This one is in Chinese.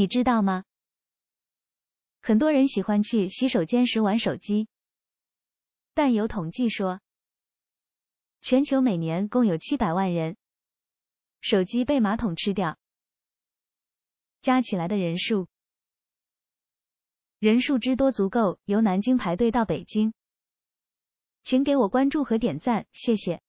你知道吗？很多人喜欢去洗手间时玩手机，但有统计说，全球每年共有七百万人手机被马桶吃掉，加起来的人数，人数之多足够由南京排队到北京。请给我关注和点赞，谢谢。